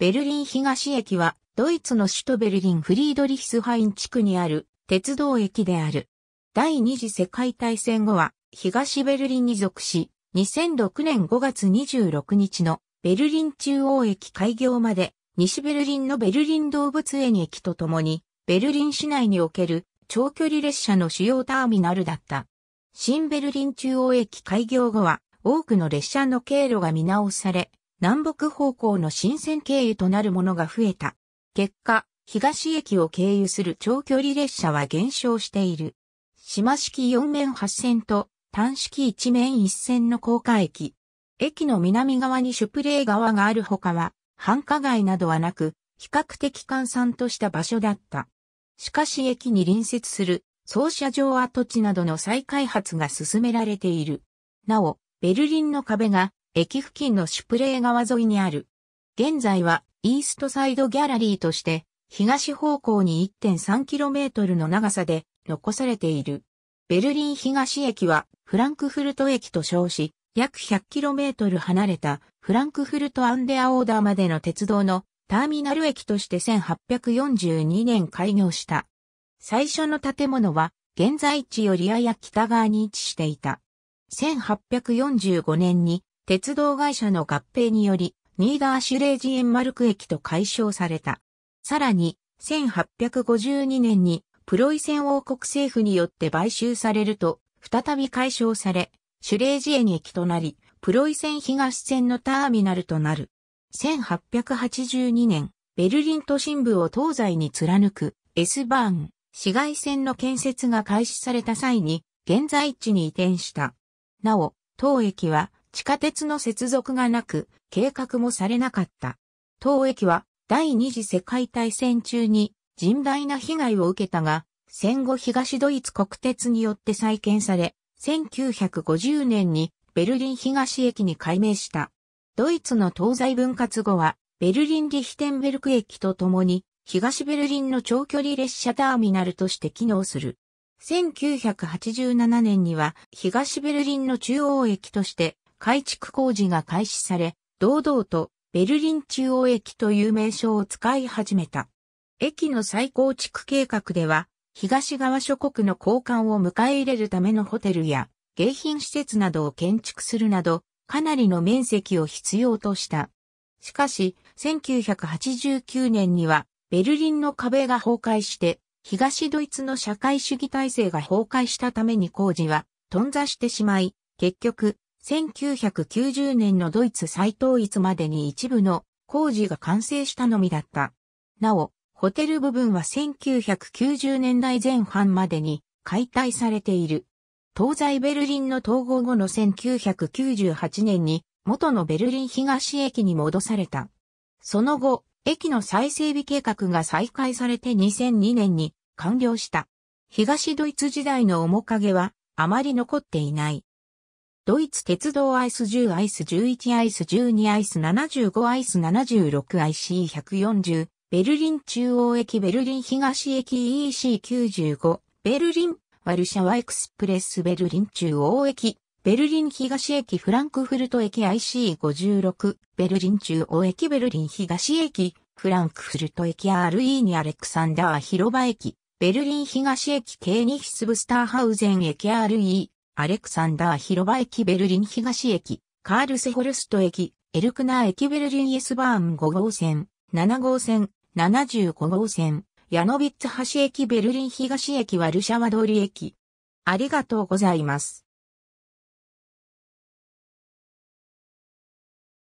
ベルリン東駅は、ドイツの首都ベルリンフリードリヒスハイン地区にある鉄道駅である。第二次世界大戦後は、東ベルリンに属し、2006年5月26日のベルリン中央駅開業まで、西ベルリンのベルリン動物園駅とともに、ベルリン市内における長距離列車の主要ターミナルだった。新ベルリン中央駅開業後は、多くの列車の経路が見直され、南北方向の新線経由となるものが増えた。結果、東駅を経由する長距離列車は減少している。島式4面8線と単式1面1線の高架駅。駅の南側にシュプレー川があるほかは、繁華街などはなく、比較的閑散とした場所だった。しかし駅に隣接する操車場跡地などの再開発が進められている。なお、ベルリンの壁が駅付近のシュプレー川沿いにある。現在はイーストサイドギャラリーとして、東方向に 1.3km の長さで残されている。ベルリン東駅はフランクフルト駅と称し、約 100km 離れたフランクフルトアンデアオーダーまでの鉄道のターミナル駅として1842年開業した。最初の建物は現在地よりやや北側に位置していた。1845年に鉄道会社の合併により、ニーダーシュレージエンマルク駅と解消された。さらに、1852年にプロイセン王国政府によって買収されると、再び解消され、シュレージエン駅となり、プロイセン東線のターミナルとなる。1882年、ベルリン都心部を東西に貫く S バーン、市街線の建設が開始された際に、現在地に移転した。なお、当駅は地下鉄の接続がなく、計画もされなかった。当駅は第二次世界大戦中に甚大な被害を受けたが、戦後東ドイツ国鉄によって再建され、1950年にベルリン東駅に改名した。ドイツの東西分割後は、ベルリンリヒテンベルク駅とともに、東ベルリンの長距離列車ターミナルとして機能する。1987年には、東ベルリンの中央駅として、改築工事が開始され、堂々とベルリン中央駅という名称を使い始めた。駅の再構築計画では、東側諸国の交換を迎え入れるためのホテルや迎賓施設などを建築するなど、かなりの面積を必要とした。しかし、1989年には、ベルリンの壁が崩壊して、東ドイツの社会主義体制が崩壊したために工事は、頓挫してしまい、結局、1990年のドイツ再統一までに一部の工事が完成したのみだった。なお、ホテル部分は1990年代前半までに解体されている。東西ベルリンの統合後の1998年に元のベルリン東駅に戻された。その後、駅の再整備計画が再開されて2002年に完了した。東ドイツ時代の面影はあまり残っていない。ドイツ鉄道アイス10アイス11アイス12アイス75アイス 76IC140 ベルリン中央駅ベルリン東駅 EC95 ベルリンワルシャワエクスプレスベルリン中央駅ベルリン東駅フランクフルト駅 IC56 ベルリン中央駅ベルリン東駅フランクフルト駅 RE にアレクサンダー広場駅ベルリン東駅 K2 ヒスブスターハウゼン駅 RE アレクサンダー広場駅ベルリン東駅、カールセホルスト駅、エルクナー駅ベルリンイエスバーン5号線、7号線、75号線、ヤノビッツ橋駅ベルリン東駅ワルシャワ通り駅。ありがとうございます。